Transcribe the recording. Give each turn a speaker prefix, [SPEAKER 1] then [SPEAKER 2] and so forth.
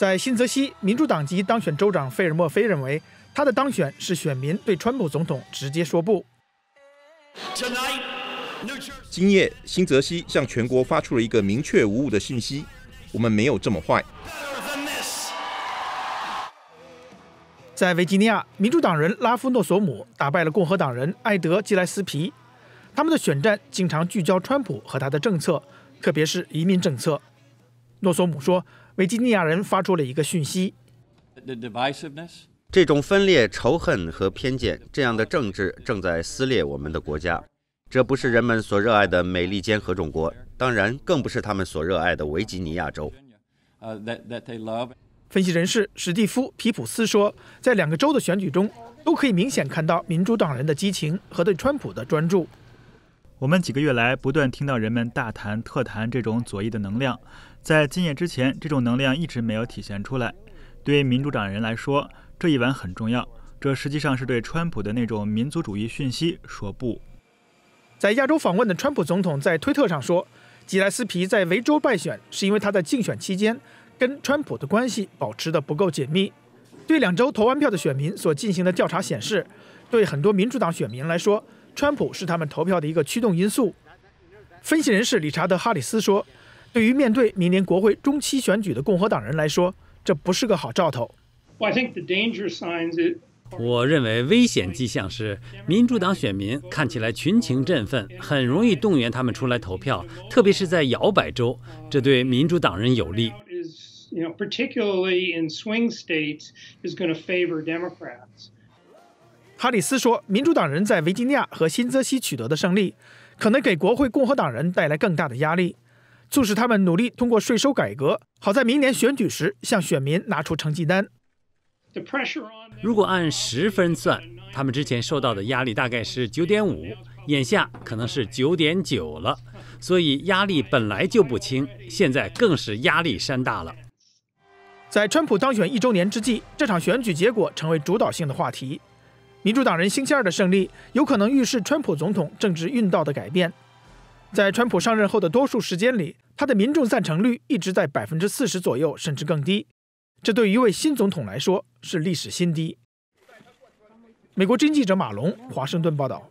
[SPEAKER 1] 在新泽西，民主党籍当选州长费尔莫菲认为，他的当选是选民对川普总统直接说不。今夜，新泽西向全国发出了一个明确无误的信息：我们没有这么坏。在维吉尼亚，民主党人拉夫诺索姆打败了共和党人艾德基莱斯皮。他们的选战经常聚焦川普和他的政策，特别是移民政策。诺索姆说：“维吉尼亚人发出了一个讯息，
[SPEAKER 2] 这种分裂、仇恨和偏见这样的政治正在撕裂我们的国家。这不是人们所热爱的美利坚合众国，当然更不是他们所热爱的维吉尼亚州。”
[SPEAKER 1] 分析人士史蒂夫·皮普斯说：“在两个州的选举中，都可以明显看到民主党人的激情和对川普的专注。我们几个月来不断听到人们大谈特谈这种左翼的能量。”在今夜之前，这种能量一直没有体现出来。对民主党人来说，这一晚很重要。这实际上是对川普的那种民族主义讯息说不。在亚洲访问的川普总统在推特上说：“吉莱斯皮在维州败选，是因为他在竞选期间跟川普的关系保持得不够紧密。”对两周投完票的选民所进行的调查显示，对很多民主党选民来说，川普是他们投票的一个驱动因素。分析人士理查德·哈里斯说。对于面对明年国会中期选举的共和党人来说，这不是个好兆头。
[SPEAKER 2] 我认为危险迹象是，民主党选民看起来群情振奋，很容易动员他们出来投票，特别是在摇摆州，这对民主党人有利。
[SPEAKER 1] 哈里斯说，民主党人在维吉尼亚和新泽西取得的胜利，可能给国会共和党人带来更大的压力。促使他们努力通过税收改革，好在明年选举时向选民拿出成绩单。
[SPEAKER 2] 如果按十分算，他们之前受到的压力大概是九点五，眼下可能是九点九了，所以压力本来就不轻，现在更是压力山大了。
[SPEAKER 1] 在川普当选一周年之际，这场选举结果成为主导性的话题。民主党人星期二的胜利，有可能预示川普总统政治运道的改变。在川普上任后的多数时间里，他的民众赞成率一直在百分之四十左右，甚至更低。这对于一位新总统来说是历史新低。美国《经济者》马龙，华盛顿报道。